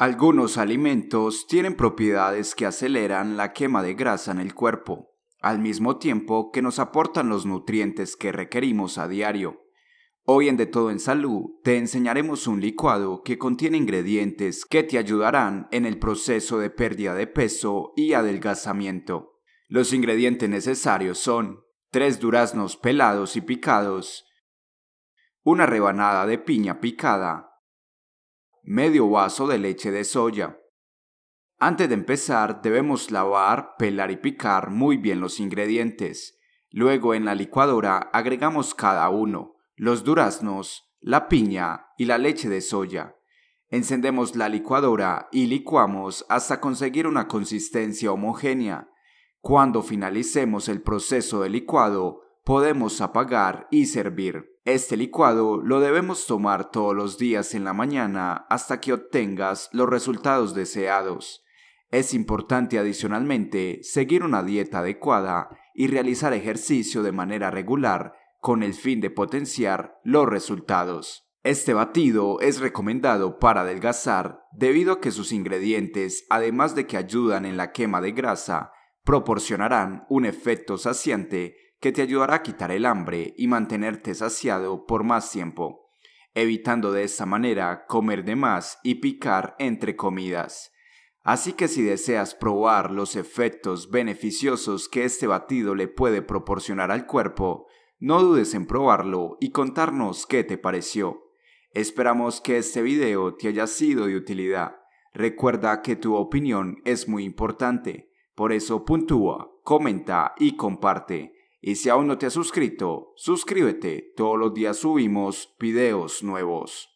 Algunos alimentos tienen propiedades que aceleran la quema de grasa en el cuerpo, al mismo tiempo que nos aportan los nutrientes que requerimos a diario. Hoy en De Todo en Salud te enseñaremos un licuado que contiene ingredientes que te ayudarán en el proceso de pérdida de peso y adelgazamiento. Los ingredientes necesarios son 3 duraznos pelados y picados, una rebanada de piña picada, medio vaso de leche de soya. Antes de empezar debemos lavar, pelar y picar muy bien los ingredientes. Luego en la licuadora agregamos cada uno, los duraznos, la piña y la leche de soya. Encendemos la licuadora y licuamos hasta conseguir una consistencia homogénea. Cuando finalicemos el proceso de licuado, podemos apagar y servir. Este licuado lo debemos tomar todos los días en la mañana hasta que obtengas los resultados deseados. Es importante adicionalmente seguir una dieta adecuada y realizar ejercicio de manera regular con el fin de potenciar los resultados. Este batido es recomendado para adelgazar debido a que sus ingredientes, además de que ayudan en la quema de grasa, proporcionarán un efecto saciante que te ayudará a quitar el hambre y mantenerte saciado por más tiempo, evitando de esta manera comer de más y picar entre comidas. Así que si deseas probar los efectos beneficiosos que este batido le puede proporcionar al cuerpo, no dudes en probarlo y contarnos qué te pareció. Esperamos que este video te haya sido de utilidad. Recuerda que tu opinión es muy importante, por eso puntúa, comenta y comparte. Y si aún no te has suscrito, suscríbete. Todos los días subimos videos nuevos.